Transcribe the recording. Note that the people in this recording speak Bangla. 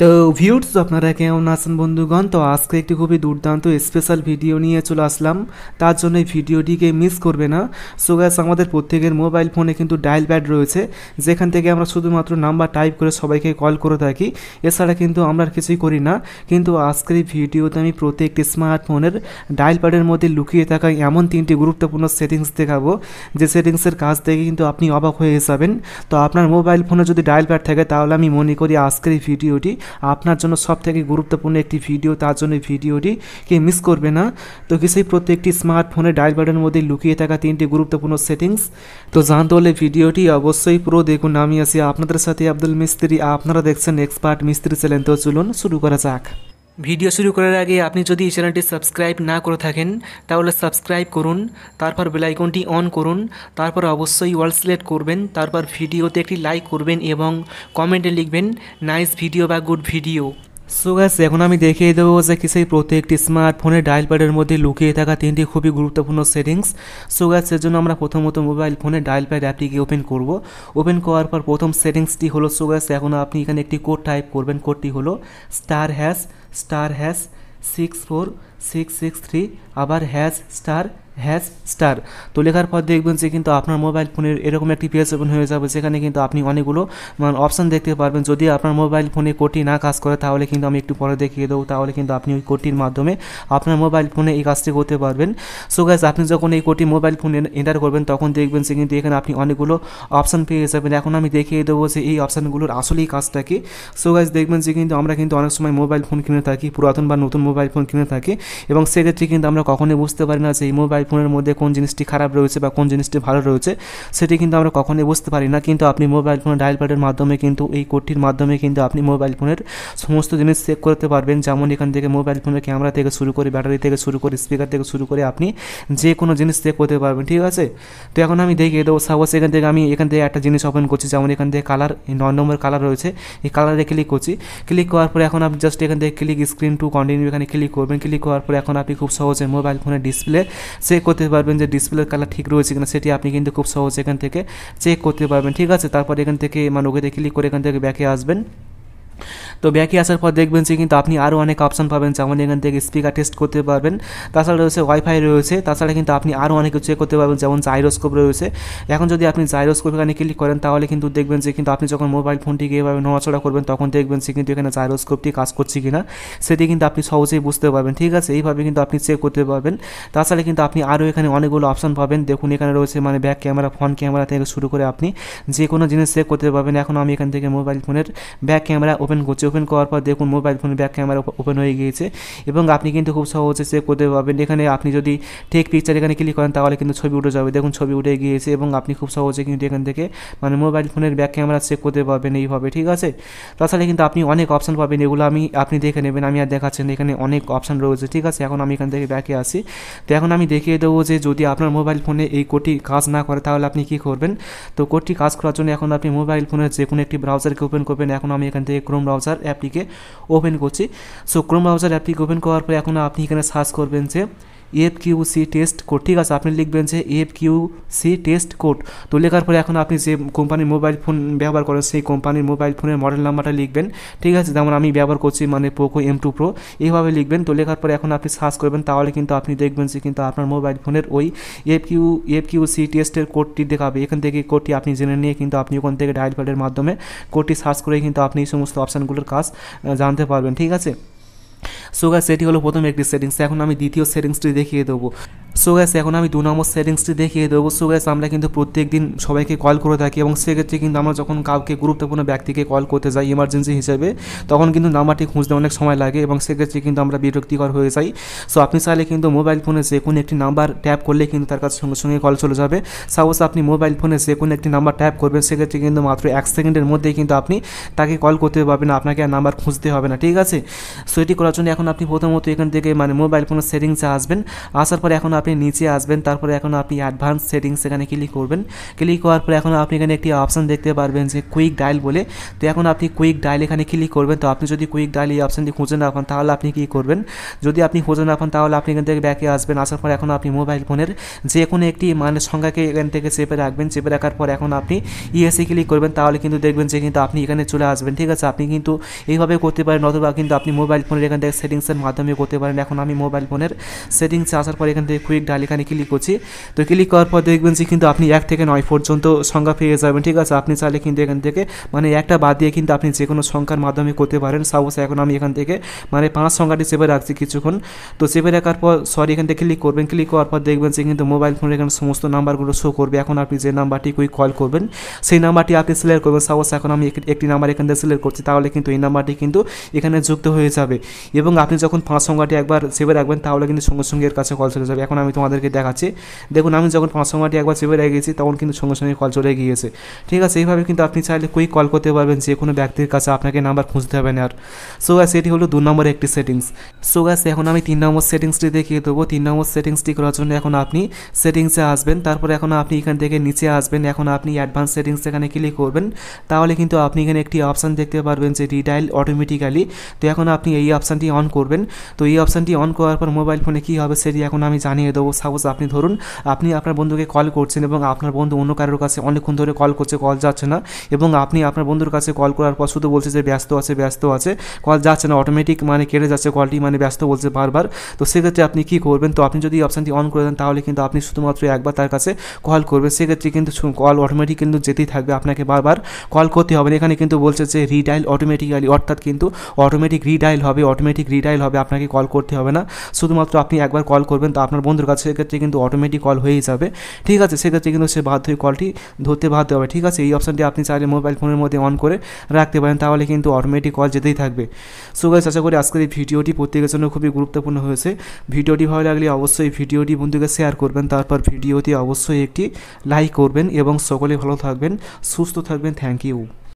তো ভিউর্স আপনারা কেমন আছেন বন্ধুগণ তো আজকে একটি খুবই দুর্দান্ত স্পেশাল ভিডিও নিয়ে চলে আসলাম তার জন্য এই ভিডিওটিকে মিস করবে না সো গ্যাস আমাদের প্রত্যেকের মোবাইল ফোনে কিন্তু ডায়াল প্যাড রয়েছে যেখান থেকে আমরা শুধুমাত্র নাম্বার টাইপ করে সবাইকে কল করে থাকি এছাড়া কিন্তু আমরা কিছুই করি না কিন্তু আজকের এই ভিডিওতে আমি প্রত্যেকটি স্মার্টফোনের ডায়াল প্যাডের মধ্যে লুকিয়ে থাকা এমন তিনটি গুরুত্বপূর্ণ সেটিংস দেখাবো যে সেটিংসের কাজ থেকে কিন্তু আপনি অবাক হয়ে যাবেন তো আপনার মোবাইল ফোনে যদি ডায়াল প্যাড থাকে তাহলে আমি মনে করি আজকের এই ভিডিওটি আপনার জন্য সবথেকে গুরুত্বপূর্ণ একটি ভিডিও তার জন্য ভিডিওটি কে মিস করবে না তো কিছুই প্রত্যেকটি স্মার্টফোনে ডায়াল বাটনের মধ্যে লুকিয়ে থাকা তিনটি গুরুত্বপূর্ণ সেটিংস তো জানতে হলে ভিডিওটি অবশ্যই পুরো দেখুন আমি আছি আপনাদের সাথে আব্দুল মিস্ত্রি আপনারা দেখছেন এক্সপার্ট মিস্ত্রি চ্যানেল তো চলুন শুরু করা যাক ভিডিও শুরু করার আগে আপনি যদি এই চ্যানেলটি সাবস্ক্রাইব না করে থাকেন তাহলে সাবস্ক্রাইব করুন তারপর বেলাইকনটি অন করুন তারপর অবশ্যই ওয়াল সিলেক্ট করবেন তারপর ভিডিওতে একটি লাইক করবেন এবং কমেন্টে লিখবেন নাইস ভিডিও বা গুড ভিডিও সুগাস এখন আমি দেখিয়ে দেবো যে কি সেই প্রত্যেকটি স্মার্টফোনের ডায়াল প্যাডের মধ্যে লুকিয়ে থাকা তিনটি খুবই গুরুত্বপূর্ণ সেটিংস সুগাস গ্যাস জন্য আমরা প্রথমত মোবাইল ফোনে ডায়াল প্যাড অ্যাপটিকে ওপেন করব ওপেন করার পর প্রথম সেটিংসটি হলো সুগাস এখন আপনি এখানে একটি কোড টাইপ করবেন কোডটি হলো star hash star hash six four six six three আবার হ্যাশ স্টার হ্যাজ স্টার তো লিখার পর দেখবেন সে কিন্তু আপনার মোবাইল ফোনে এরকম একটা পিয়েসন হয়ে যাবছে এখানে কিন্তু আপনি অনেকগুলো অপশন দেখতে পারবেন যদি আপনার মোবাইল ফোনে কোটি না কাজ করে তাহলে কিন্তু আমি একটু পরে দেখিয়ে দেব তাহলে কিন্তু আপনি ওই কোটির মাধ্যমে আপনার মোবাইল ফোনে ইকাস্থিক হতে পারবেন সো গাইস আপনি যখন এই কোটি মোবাইল ফোনে এন্টার করবেন তখন দেখবেন সে কিন্তু এখানে আপনি অনেকগুলো অপশন পেয়ে যাবেন এখন আমি দেখিয়ে দেবো যে এই অপশনগুলোর আসল কাজটা কি সো গাইস দেখবেন সে কিন্তু আমরা কিন্তু অনেক সময় মোবাইল ফোন কিনতে থাকি পুরাতন বা নতুন মোবাইল ফোন কিনতে থাকি এবং সে ক্ষেত্রে কিন্তু আমরা কখনো বুঝতে পারি না যে এই মোবাইল আইফোনের মধ্যে কোন জিনিসটি খারাপ রয়েছে বা কোন জিনিসটি ভালো রয়েছে সেটি কিন্তু আমরা কখনোই বুঝতে পারি না কিন্তু আপনি মোবাইল ফোনের ডায়াল প্যাডের মাধ্যমে কিন্তু এই কোডটির মাধ্যমে কিন্তু আপনি মোবাইল ফোনের সমস্ত জিনিস চেক করতে পারবেন যেমন এখান থেকে মোবাইল ফোনের ক্যামেরা থেকে শুরু করে ব্যাটারি থেকে শুরু করে স্পিকার থেকে শুরু করে আপনি যে কোনো জিনিস চেক করতে পারবেন ঠিক আছে তো এখন আমি দেখিয়ে দেবো সাপোজ এখান থেকে আমি এখান থেকে একটা জিনিস ওপেন করছি যেমন এখান থেকে কালার নয় নম্বর কালার রয়েছে এই কালারে ক্লিক করছি ক্লিক করার পরে এখন আপনি জাস্ট এখান থেকে ক্লিক স্ক্রিন টু কন্টিনিউ এখানে ক্লিক করবেন ক্লিক করার পরে এখন আপনি খুব সহজে মোবাইল ফোনের ডিসপ্লে চেক করতে পারবেন যে ডিসপ্লের কালার ঠিক রয়েছে কিনা সেটি আপনি কিন্তু খুব সহজে এখান থেকে চেক করতে পারবেন ঠিক আছে তারপর এখান থেকে মানে ওকে ক্লিক করে এখান থেকে ব্যাকে আসবেন তো ব্যাকে আসার পর দেখবেন যে কিন্তু আপনি আরও অনেক অপশান পাবেন যেমন এখান থেকে স্পিকার টেস্ট করতে পারবেন তাছাড়া রয়েছে ওয়াইফাই রয়েছে তাছাড়া কিন্তু আপনি আরও অনেক চেক করতে পারবেন যেমন জাইরোস্কোপ রয়েছে এখন যদি আপনি জাইরোস্কোপ এখানে ক্লিক করেন তাহলে কিন্তু দেখবেন যে কিন্তু আপনি যখন মোবাইল ফোনটিকে এভাবে নড়াচড়া করবেন তখন দেখবেন যে কিন্তু এখানে জাইরোস্কোপটি কাজ করছে কিনা সেটি কিন্তু আপনি সহজেই বুঝতে পারবেন ঠিক আছে এইভাবে কিন্তু আপনি চেক করতে পারবেন তাছাড়া কিন্তু আপনি আরও এখানে অনেকগুলো অপশান পাবেন দেখুন এখানে রয়েছে মানে ব্যাক ক্যামেরা ফ্রন্ট ক্যামেরা থেকে শুরু করে আপনি যে কোনো জিনিস চেক করতে পারবেন এখন আমি এখান থেকে মোবাইল ফোনের ব্যাক ক্যামেরা ওপেন করছি ওপেন করার পর দেখুন মোবাইল ফোনের ব্যাক ক্যামেরা ওপেন হয়ে গিয়েছে এবং আপনি কিন্তু খুব সহজে চেক করতে পারবেন এখানে আপনি যদি ঠিক পিকচার এখানে ক্লিক করেন তাহলে কিন্তু ছবি উঠে যাবে দেখুন ছবি উঠে গিয়েছে এবং আপনি খুব সহজে কিন্তু এখান থেকে মানে মোবাইল ফোনের ব্যাক ক্যামেরা চেক করতে পারবেন এইভাবে ঠিক আছে তাছাড়া কিন্তু আপনি অনেক অপশান পাবেন এগুলো আমি আপনি দেখে নেবেন আমি আর দেখাচ্ছেন এখানে অনেক অপশান রয়েছে ঠিক আছে এখন আমি এখান থেকে ব্যাকে আসি তো এখন আমি দেখিয়ে দেবো যে যদি আপনার মোবাইল ফোনে এই কোটি কাজ না করে তাহলে আপনি কি করবেন তো কোটি কাজ করার জন্য এখন আপনি মোবাইল ফোনের যে কোনো একটি ব্রাউজারকে ওপেন করবেন এখন আমি এখান থেকে ক্রোম ব্রাউজার অ্যাপটিকে ওপেন করছি সো ক্রোম ব্রাউজার অ্যাপটিকে ওপেন করার পরে এখন আপনি এখানে সার্চ করবেন যে F Q C test code ঠিক আছে আপনি লিখবেন যে F Q C test code তো লেখার পরে এখন আপনি যে কোম্পানির মোবাইল ফোন ব্যবহার করেন সেই কোম্পানির মোবাইল ফোনের মডেল নাম্বারটা লিখবেন ঠিক আছে যেমন আমি ব্যবহার করছি মানে পোকো এম টু প্রো এইভাবে লিখবেন তো লেখার পরে এখন আপনি সার্চ করবেন তাহলে কিন্তু আপনি দেখবেন যে কিন্তু আপনার মোবাইল ফোনের ওই F Q F Q C টেস্টের কোডটি দেখাবে এখান থেকে কোডটি আপনি জেনে নিয়ে কিন্তু আপনি ওখান থেকে ডায়াল প্যাডের মাধ্যমে কোডটি সার্চ করে কিন্তু আপনি এই সমস্ত অপশানগুলোর কাজ জানতে পারবেন ঠিক আছে সো গাইস এটি হলো প্রথম একটি সেটিংস এখন আমি দ্বিতীয় সেটিংসটি দেখিয়ে দেবো সো গ্যাস এখন আমি দু নম্বর সেটিংসটি দেখিয়ে দেবো সো গ্যাস আমরা কিন্তু প্রত্যেক দিন সবাইকে কল করে থাকি এবং সেক্ষেত্রে কিন্তু আমরা যখন কাউকে গুরুত্বপূর্ণ ব্যক্তিকে কল করতে যাই ইমার্জেন্সি হিসেবে তখন কিন্তু নাম্বারটি খুঁজতে অনেক সময় লাগে এবং সেক্ষেত্রে কিন্তু আমরা বিরক্তিকর হয়ে যাই সো আপনি চাইলে কিন্তু মোবাইল ফোনে যে কোনো একটি নাম্বার ট্যাপ করলে কিন্তু তার কাছে সঙ্গে সঙ্গে কল চলে যাবে সাপোজ আপনি মোবাইল ফোনে যে কোনো একটি নাম্বার ট্যাপ করবেন সেক্ষেত্রে কিন্তু মাত্র এক সেকেন্ডের মধ্যেই কিন্তু আপনি তাকে কল করতে পারবেন আপনাকে আর নাম্বার খুঁজতে হবে না ঠিক আছে সো এটি করার জন্য এখন এখন আপনি প্রথমত এখান থেকে মানে মোবাইল ফোনের সেটিংসে আসবেন আসার পরে এখন আপনি নিচে আসবেন তারপরে এখন আপনি অ্যাডভান্স সেটিংস এখানে ক্লিক করবেন ক্লিক করার পরে এখন আপনি এখানে একটি অপশান দেখতে পারবেন যে কুইক ডায়াল বলে তো এখন আপনি কুইক ডায়াল এখানে ক্লিক করবেন তো আপনি যদি কুইক ডায়াল এই অপশানটি খুঁজে না পান তাহলে আপনি কী করবেন যদি আপনি খুঁজে না পান তাহলে আপনি এখান থেকে ব্যাকে আসবেন আসার পর এখন আপনি মোবাইল ফোনের যে কোনো একটি মানে সংখ্যাকে এখান থেকে চেপে রাখবেন চেপে রাখার পর এখন আপনি ইএসি ক্লিক করবেন তাহলে কিন্তু দেখবেন যে কিন্তু আপনি এখানে চলে আসবেন ঠিক আছে আপনি কিন্তু এইভাবে করতে পারেন অথবা কিন্তু আপনি মোবাইল ফোনের এখান থেকে সেটিংসের মাধ্যমে করতে পারেন এখন আমি মোবাইল ফোনের সেটিংসে আসার পর এখান থেকে কুইক ডাল এখানে ক্লিক করছি তো ক্লিক করার পর দেখবেন যে কিন্তু আপনি এক থেকে নয় পর্যন্ত সংখ্যা পেয়ে যাবেন ঠিক আছে আপনি চাইলে কিন্তু এখান থেকে মানে একটা বাদ দিয়ে কিন্তু আপনি যে কোনো সংখ্যার মাধ্যমে করতে পারেন সাপোজ এখন আমি এখান থেকে মানে পাঁচ সংখ্যাটি চেপে রাখছি কিছুক্ষণ তো চেপে রাখার পর সরি এখান থেকে ক্লিক করবেন ক্লিক করার পর দেখবেন যে কিন্তু মোবাইল ফোনের এখানে সমস্ত নাম্বারগুলো শো করবে এখন আপনি যে নাম্বারটি কুইক কল করবেন সেই নাম্বারটি আপনি সিলেক্ট করবেন সাপোজ এখন আমি একটি নাম্বার এখান থেকে সিলেক্ট করছি তাহলে কিন্তু এই নাম্বারটি কিন্তু এখানে যুক্ত হয়ে যাবে এবং আপনি যখন পাঁচ সংখ্যাটি একবার সেভে রাখবেন তাহলে কিন্তু সঙ্গে সঙ্গে এর কাছে কল চলে যাবে এখন আমি তোমাদেরকে দেখাচ্ছি দেখুন আমি যখন পাঁচ সংখ্যাটি একবার সেভে রেখেছি তখন কিন্তু সঙ্গে সঙ্গে কল চলে গিয়েছে ঠিক আছে এইভাবে কিন্তু আপনি চাইলে কুইক কল করতে পারবেন যে কোনো ব্যক্তির কাছে আপনাকে নাম্বার খুঁজতে হবে না আর সো গ্যাস এটি হলো দু নম্বর একটি সেটিংস সো গ্যাস এখন আমি তিন নম্বর সেটিংসটি দেখিয়ে দেবো তিন নম্বর সেটিংসটি করার জন্য এখন আপনি সেটিংসে আসবেন তারপরে এখন আপনি এখান থেকে নিচে আসবেন এখন আপনি অ্যাডভান্স সেটিংস এখানে ক্লিক করবেন তাহলে কিন্তু আপনি এখানে একটি অপশান দেখতে পারবেন যে রিডাইল অটোমেটিক্যালি তো এখন আপনি এই অপশানটি অন করবেন তো এই অপশানটি অন করার পর মোবাইল ফোনে কী হবে সেটি এখন আমি জানিয়ে দেবো সাপোজ আপনি ধরুন আপনি আপনার বন্ধুকে কল করছেন এবং আপনার বন্ধু অন্য কারোর কাছে অনেকক্ষণ ধরে কল করছে কল যাচ্ছে না এবং আপনি আপনার বন্ধুর কাছে কল করার পর শুধু বলছে যে ব্যস্ত আছে ব্যস্ত আছে কল যাচ্ছে না অটোমেটিক মানে কেটে যাচ্ছে কলটি মানে ব্যস্ত বলছে বারবার তো সেক্ষেত্রে আপনি কী করবেন তো আপনি যদি অপশানটি অন করে দেন তাহলে কিন্তু আপনি শুধুমাত্র একবার তার কাছে কল করবেন সেক্ষেত্রে কিন্তু কল অটোমেটিক কিন্তু যেতেই থাকবে আপনাকে বারবার কল করতে হবে এখানে কিন্তু বলছে যে রিডাইল অটোমেটিক্যালি অর্থাৎ কিন্তু অটোমেটিক রিডাইল হবে অটোমেটিক রি রিটাইল হবে আপনাকে কল করতে হবে না শুধুমাত্র আপনি একবার কল করবেন তো আপনার বন্ধুর কাছে সেক্ষেত্রে কিন্তু অটোমেটিক কল হয়েই যাবে ঠিক আছে সেক্ষেত্রে কিন্তু সে বাধ্য হয়ে কলটি ধরতে বাধ্য হবে ঠিক আছে এই অপশানটি আপনি চাইলে মোবাইল ফোনের মধ্যে অন করে রাখতে পারেন তাহলে কিন্তু অটোমেটিক কল যেতেই থাকবে সো গাইস আশা করি আজকের এই ভিডিওটি প্রত্যেকের জন্য খুবই গুরুত্বপূর্ণ হয়েছে ভিডিওটি ভালো লাগলে অবশ্যই ভিডিওটি বন্ধুকে শেয়ার করবেন তারপর ভিডিওটি অবশ্যই একটি লাইক করবেন এবং সকলে ভালো থাকবেন সুস্থ থাকবেন থ্যাংক ইউ